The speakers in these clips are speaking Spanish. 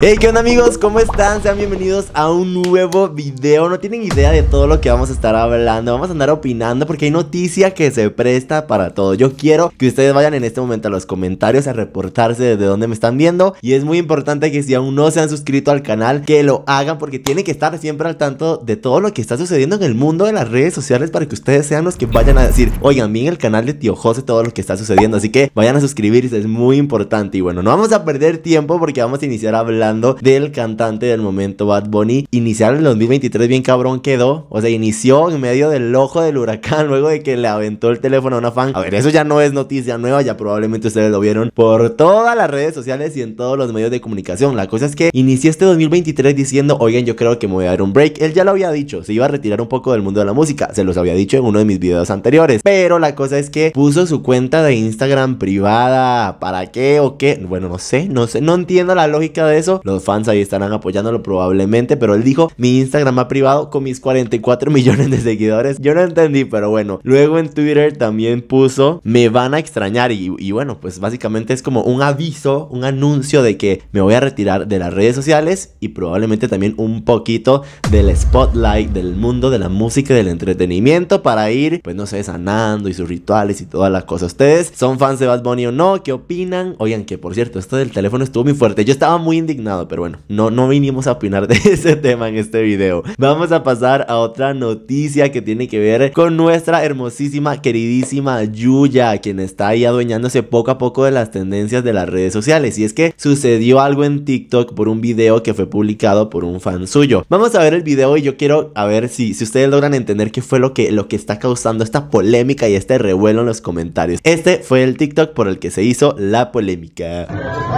Hey, ¿qué onda amigos? ¿Cómo están? Sean bienvenidos a un nuevo video No tienen idea de todo lo que vamos a estar hablando Vamos a andar opinando porque hay noticia que se presta para todo Yo quiero que ustedes vayan en este momento a los comentarios A reportarse desde dónde me están viendo Y es muy importante que si aún no se han suscrito al canal Que lo hagan porque tienen que estar siempre al tanto De todo lo que está sucediendo en el mundo de las redes sociales Para que ustedes sean los que vayan a decir Oigan, bien el canal de Tío José todo lo que está sucediendo Así que vayan a suscribirse, es muy importante Y bueno, no vamos a perder tiempo porque vamos a iniciar a hablar del cantante del momento Bad Bunny. Iniciar el 2023 bien cabrón quedó. O sea, inició en medio del ojo del huracán luego de que le aventó el teléfono a una fan. A ver, eso ya no es noticia nueva, ya probablemente ustedes lo vieron por todas las redes sociales y en todos los medios de comunicación. La cosa es que inicié este 2023 diciendo, oigan, yo creo que me voy a dar un break. Él ya lo había dicho, se iba a retirar un poco del mundo de la música. Se los había dicho en uno de mis videos anteriores. Pero la cosa es que puso su cuenta de Instagram privada. ¿Para qué o qué? Bueno, no sé, no sé, no entiendo la lógica de eso los fans ahí estarán apoyándolo probablemente, pero él dijo, mi Instagram ha privado con mis 44 millones de seguidores. Yo no entendí, pero bueno. Luego en Twitter también puso, me van a extrañar y, y bueno, pues básicamente es como un aviso, un anuncio de que me voy a retirar de las redes sociales y probablemente también un poquito del spotlight del mundo de la música y del entretenimiento para ir, pues no sé, sanando y sus rituales y todas las cosas. ¿Ustedes son fans de Bad Bunny o no? ¿Qué opinan? Oigan, que por cierto, esto del teléfono estuvo muy fuerte. Yo estaba muy indignado pero bueno, no, no vinimos a opinar de ese tema en este video. Vamos a pasar a otra noticia que tiene que ver con nuestra hermosísima, queridísima Yuya, quien está ahí adueñándose poco a poco de las tendencias de las redes sociales. Y es que sucedió algo en TikTok por un video que fue publicado por un fan suyo. Vamos a ver el video y yo quiero a ver si, si ustedes logran entender qué fue lo que, lo que está causando esta polémica y este revuelo en los comentarios. Este fue el TikTok por el que se hizo la polémica.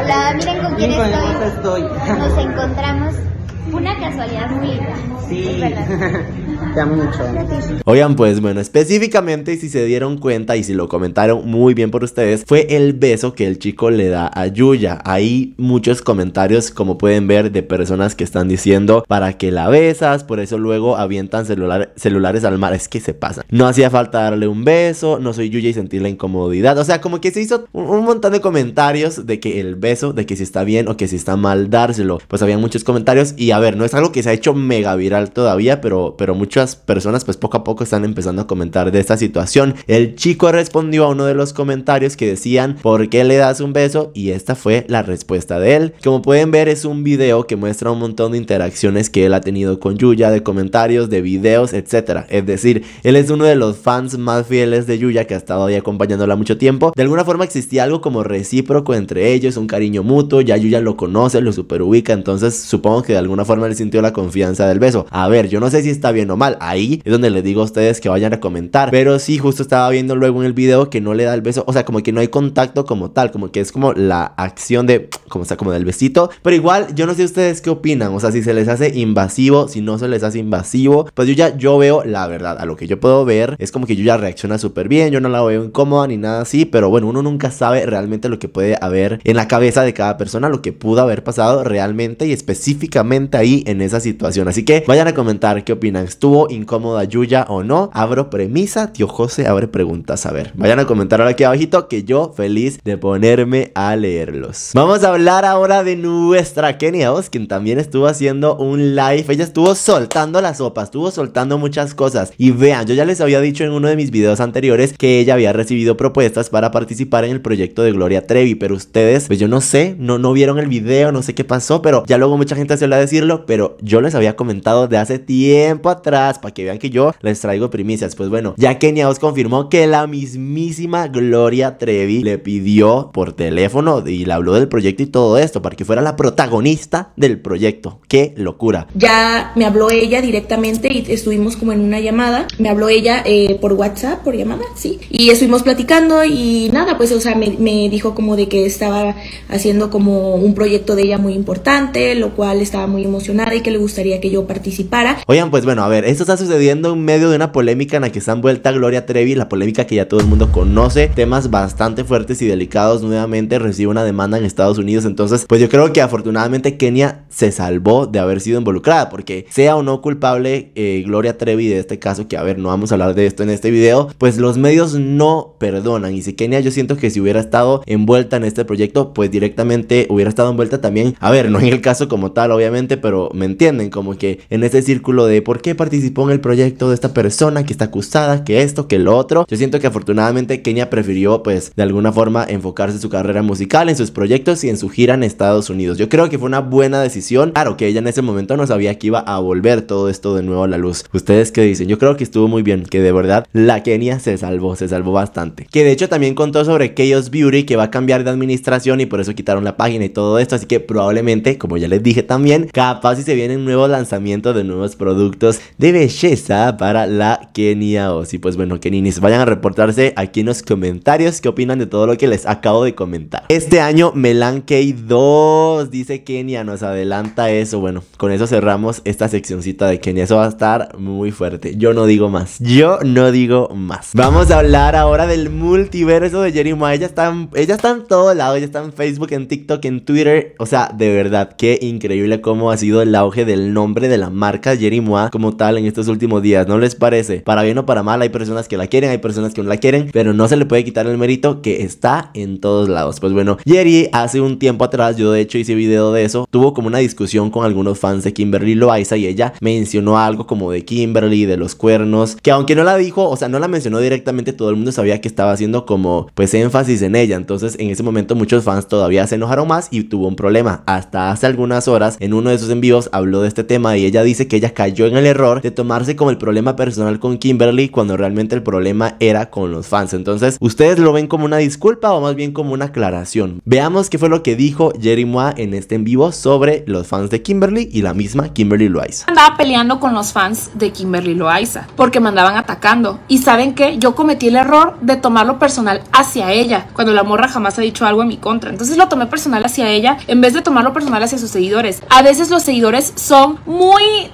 Hola, miren con quién estoy. Nos encontramos una casualidad muy linda. Sí. Es Te mucho. Oigan, pues bueno, específicamente si se dieron cuenta y si lo comentaron muy bien por ustedes, fue el beso que el chico le da a Yuya. Hay muchos comentarios, como pueden ver, de personas que están diciendo para que la besas, por eso luego avientan celulares al mar. Es que se pasa. No hacía falta darle un beso, no soy Yuya y sentir la incomodidad. O sea, como que se hizo un, montón de comentarios de que el beso, de que si está bien o que si está mal dárselo. Pues había muchos comentarios y a ver, no es algo que se ha hecho mega viral todavía, pero, pero muchas personas pues poco a poco están empezando a comentar de esta situación. El chico respondió a uno de los comentarios que decían, ¿por qué le das un beso? Y esta fue la respuesta de él. Como pueden ver es un video que muestra un montón de interacciones que él ha tenido con Yuya, de comentarios, de videos, etc. Es decir, él es uno de los fans más fieles de Yuya que ha estado ahí acompañándola mucho tiempo. De alguna forma existía algo como recíproco entre ellos, un cariño mutuo, ya Yuya lo conoce, lo super ubica, entonces supongo que de alguna forma forma le sintió la confianza del beso. A ver, yo no sé si está bien o mal. Ahí es donde les digo a ustedes que vayan a comentar. Pero sí, justo estaba viendo luego en el video que no le da el beso. O sea, como que no hay contacto como tal. Como que es como la acción de, como está, como del besito. Pero igual, yo no sé ustedes qué opinan. O sea, si se les hace invasivo, si no se les hace invasivo. Pues yo ya, yo veo la verdad. A lo que yo puedo ver es como que yo ya reacciona súper bien. Yo no la veo incómoda ni nada así. Pero bueno, uno nunca sabe realmente lo que puede haber en la cabeza de cada persona. Lo que pudo haber pasado realmente y específicamente ahí en esa situación. Así que vayan a comentar qué opinan. ¿Estuvo incómoda Yuya o no? Abro premisa, tío José abre preguntas. A ver, vayan a comentar ahora aquí abajito que yo feliz de ponerme a leerlos. Vamos a hablar ahora de nuestra Kenia Oz, quien también estuvo haciendo un live. Ella estuvo soltando las sopas, estuvo soltando muchas cosas. Y vean, yo ya les había dicho en uno de mis videos anteriores que ella había recibido propuestas para participar en el proyecto de Gloria Trevi, pero ustedes, pues yo no sé, no, no vieron el video, no sé qué pasó, pero ya luego mucha gente se lo a decirlo pero yo les había comentado de hace tiempo atrás para que vean que yo les traigo primicias. Pues bueno, ya Kenia os confirmó que la mismísima Gloria Trevi le pidió por teléfono y le habló del proyecto y todo esto para que fuera la protagonista del proyecto. ¡Qué locura! Ya me habló ella directamente y estuvimos como en una llamada. Me habló ella eh, por WhatsApp, por llamada, sí. Y estuvimos platicando y nada, pues o sea, me, dijo como de que estaba haciendo como un proyecto de ella muy importante, lo cual estaba muy emocionado y que le gustaría que yo participara. Oigan, pues bueno, a ver, esto está sucediendo en medio de una polémica en la que está envuelta Gloria Trevi, la polémica que ya todo el mundo conoce, temas bastante fuertes y delicados, nuevamente recibe una demanda en Estados Unidos, entonces pues yo creo que afortunadamente Kenia se salvó de haber sido involucrada, porque sea o no culpable eh, Gloria Trevi de este caso, que a ver, no vamos a hablar de esto en este video, pues los medios no perdonan, y si Kenia yo siento que si hubiera estado envuelta en este proyecto, pues directamente hubiera estado envuelta también, a ver, no en el caso como tal, obviamente, pero me entienden, como que en ese círculo de por qué participó en el proyecto de esta persona que está acusada, que esto, que lo otro. Yo siento que afortunadamente Kenia prefirió, pues, de alguna forma enfocarse en su carrera musical, en sus proyectos y en su gira en Estados Unidos. Yo creo que fue una buena decisión. Claro que ella en ese momento no sabía que iba a volver todo esto de nuevo a la luz. ¿Ustedes qué dicen? Yo creo que estuvo muy bien, que de verdad la Kenia se salvó, se salvó bastante. Que de hecho también contó sobre Chaos Beauty, que va a cambiar de administración y por eso quitaron la página y todo esto. Así que probablemente, como ya les dije también, cada a y si se vienen nuevos lanzamientos de nuevos productos de belleza para la Kenia Osi. Pues bueno, Keninis, vayan a reportarse aquí en los comentarios qué opinan de todo lo que les acabo de comentar. Este año Melan 2 dice Kenia, nos adelanta eso. Bueno, con eso cerramos esta seccioncita de Kenia. Eso va a estar muy fuerte. Yo no digo más. Yo no digo más. Vamos a hablar ahora del multiverso de Jenny Ella está, ella eh, está en todo lado. Ella está en Facebook, en TikTok, en Twitter. O sea, de verdad, qué increíble cómo ha sido el auge del nombre de la marca Jerry Mua como tal en estos últimos días, ¿no les parece? Para bien o para mal, hay personas que la quieren, hay personas que no la quieren, pero no se le puede quitar el mérito que está en todos lados. Pues bueno, Jerry hace un tiempo atrás, yo de hecho hice video de eso, tuvo como una discusión con algunos fans de Kimberly Loaiza y ella mencionó algo como de Kimberly, de los cuernos, que aunque no la dijo, o sea, no la mencionó directamente, todo el mundo sabía que estaba haciendo como pues énfasis en ella, entonces en ese momento muchos fans todavía se enojaron más y tuvo un problema. Hasta hace algunas horas en uno de sus en vivos habló de este tema y ella dice que ella cayó en el error de tomarse como el problema personal con Kimberly cuando realmente el problema era con los fans. Entonces, ¿ustedes lo ven como una disculpa o más bien como una aclaración? Veamos qué fue lo que dijo Jerry Moa en este en vivo sobre los fans de Kimberly y la misma Kimberly Loaiza. Andaba peleando con los fans de Kimberly Loaiza porque me andaban atacando. Y saben que yo cometí el error de tomarlo personal hacia ella cuando la morra jamás ha dicho algo en mi contra. Entonces lo tomé personal hacia ella en vez de tomarlo personal hacia sus seguidores. A veces los seguidores son muy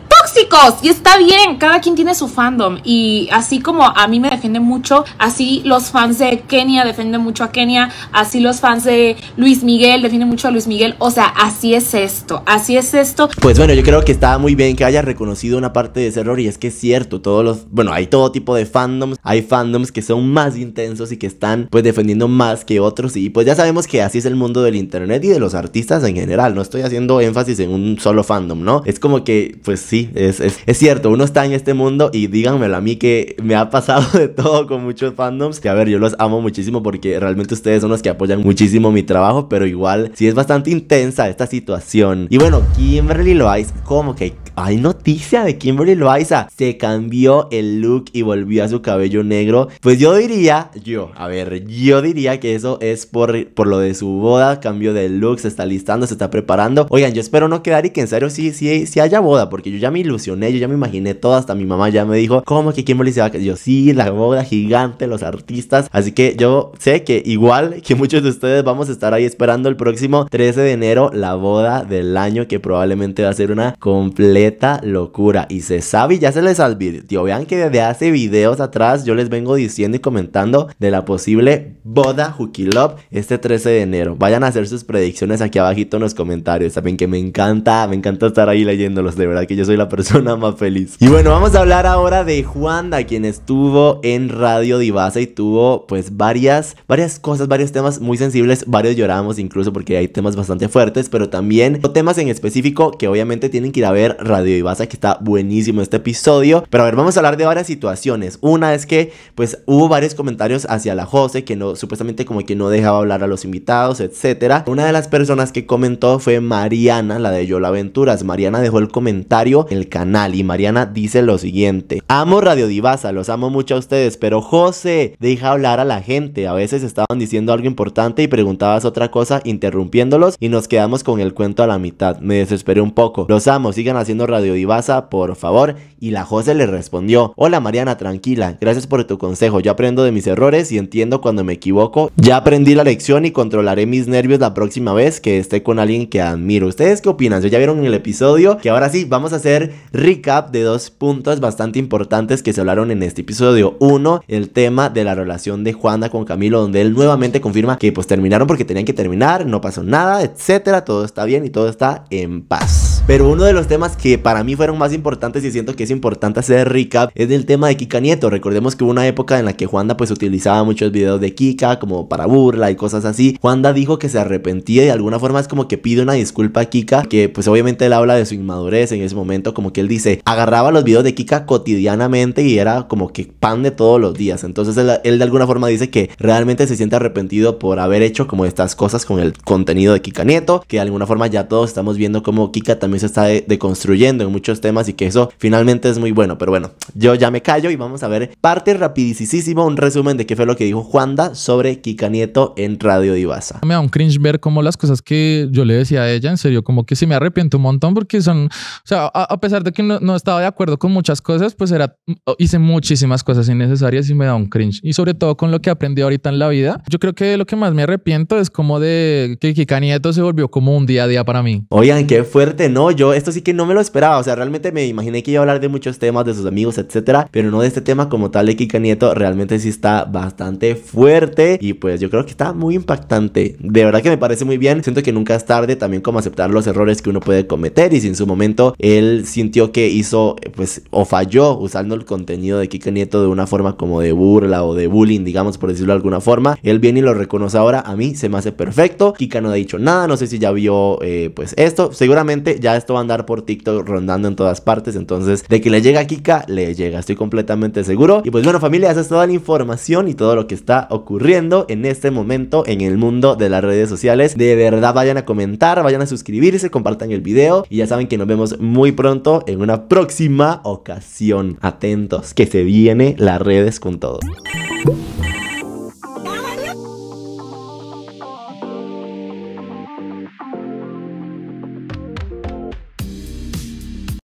y está bien, cada quien tiene su fandom y así como a mí me defiende mucho, así los fans de Kenia defienden mucho a Kenia, así los fans de Luis Miguel defienden mucho a Luis Miguel, o sea, así es esto, así es esto. Pues bueno, yo creo que está muy bien que haya reconocido una parte de ese error y es que es cierto, todos los, bueno, hay todo tipo de fandoms, hay fandoms que son más intensos y que están pues defendiendo más que otros y pues ya sabemos que así es el mundo del internet y de los artistas en general, no estoy haciendo énfasis en un solo fandom, ¿no? Es como que pues sí, es, cierto, uno está en este mundo y díganmelo a mí que me ha pasado de todo con muchos fandoms. Que a ver, yo los amo muchísimo porque realmente ustedes son los que apoyan muchísimo mi trabajo, pero igual sí es bastante intensa esta situación. Y bueno, Kimberly Loaiz, como que hay noticia de Kimberly Loaiza. Se cambió el look y volvió a su cabello negro. Pues yo diría, yo, a ver, yo diría que eso es por, por lo de su boda. Cambio de look, se está listando, se está preparando. Oigan, yo espero no quedar y que en serio sí, sí, sí haya boda, porque yo ya me ilusioné, yo ya me imaginé todo. Hasta mi mamá ya me dijo, ¿cómo que Kimberly se va a Yo, sí, la boda gigante, los artistas. Así que yo sé que igual que muchos de ustedes vamos a estar ahí esperando el próximo 13 de enero la boda del año, que probablemente va a ser una completa locura. Y se sabe y ya se les advirtió. Vean que desde hace videos atrás yo les vengo diciendo y comentando de la posible boda Love este 13 de enero. Vayan a hacer sus predicciones aquí abajito en los comentarios. Saben que me encanta, me encanta estar ahí leyéndolos. De verdad que yo soy la persona más feliz. Y bueno, vamos a hablar ahora de Juanda, quien estuvo en Radio Divasa y tuvo pues varias, varias cosas, varios temas muy sensibles. Varios lloramos incluso porque hay temas bastante fuertes, pero también temas en específico que obviamente tienen que ir a ver Radio Divasa que está buenísimo este episodio. Pero a ver, vamos a hablar de varias situaciones. Una es que pues hubo varios comentarios hacia la Jose que no supuestamente como que no dejaba hablar a los invitados, etcétera. Una de las personas que comentó fue Mariana, la de Yola Aventuras. Mariana dejó el comentario en el canal y Mariana dice lo siguiente: "Amo Radio Divasa, los amo mucho a ustedes, pero José, deja hablar a la gente. A veces estaban diciendo algo importante y preguntabas otra cosa interrumpiéndolos y nos quedamos con el cuento a la mitad. Me desesperé un poco. Los amo, sigan haciendo Radio Divasa, por favor. Y la José le respondió, hola Mariana, tranquila, gracias por tu consejo, yo aprendo de mis errores y entiendo cuando me equivoco. Ya aprendí la lección y controlaré mis nervios la próxima vez que esté con alguien que admiro. ¿Ustedes qué opinan? Ya vieron en el episodio que ahora sí vamos a hacer recap de dos puntos bastante importantes que se hablaron en este episodio. Uno, el tema de la relación de Juanda con Camilo, donde él nuevamente confirma que pues terminaron porque tenían que terminar, no pasó nada, etcétera, todo está bien y todo está en paz. Pero uno de los temas que para mí fueron más importantes y siento que es importante hacer recap es el tema de Kika Nieto. Recordemos que hubo una época en la que Juanda pues utilizaba muchos videos de Kika como para burla y cosas así. Juanda dijo que se arrepentía y de alguna forma es como que pide una disculpa a Kika, que pues obviamente él habla de su inmadurez en ese momento, como que él dice, agarraba los videos de Kika cotidianamente y era como que pan de todos los días. Entonces él, de alguna forma dice que realmente se siente arrepentido por haber hecho como estas cosas con el contenido de Kika Nieto, que de alguna forma ya todos estamos viendo como Kika también se está de deconstruyendo en muchos temas y que eso finalmente es muy bueno. Pero bueno, yo ya me callo y vamos a ver parte rapidísimo, un resumen de qué fue lo que dijo Juanda sobre Kika Nieto en Radio Divasa. Me da un cringe ver como las cosas que yo le decía a ella, en serio, como que sí me arrepiento un montón porque son, o sea, a, pesar de que no, no, estaba de acuerdo con muchas cosas, pues era, hice muchísimas cosas innecesarias y me da un cringe. Y sobre todo con lo que aprendí ahorita en la vida, yo creo que lo que más me arrepiento es como de que Kika Nieto se volvió como un día a día para mí. Oigan, qué fuerte, ¿no? yo esto sí que no me lo esperaba. O sea, realmente me imaginé que iba a hablar de muchos temas, de sus amigos, etcétera. Pero no de este tema como tal de Kika Nieto. Realmente sí está bastante fuerte. Y pues yo creo que está muy impactante. De verdad que me parece muy bien. Siento que nunca es tarde también como aceptar los errores que uno puede cometer. Y si en su momento él sintió que hizo, pues, o falló usando el contenido de Kika Nieto de una forma como de burla o de bullying, digamos, por decirlo de alguna forma. Él viene y lo reconoce ahora. A mí se me hace perfecto. Kika no ha dicho nada. No sé si ya vio, eh, pues, esto. Seguramente ya esto va a andar por TikTok rondando en todas partes. Entonces, de que le llega a Kika, le llega. Estoy completamente seguro. Y pues bueno, familia, esa es toda la información y todo lo que está ocurriendo en este momento en el mundo de las redes sociales. De verdad, vayan a comentar, vayan a suscribirse, compartan el video. Y ya saben que nos vemos muy pronto en una próxima ocasión. Atentos, que se viene las redes con todo.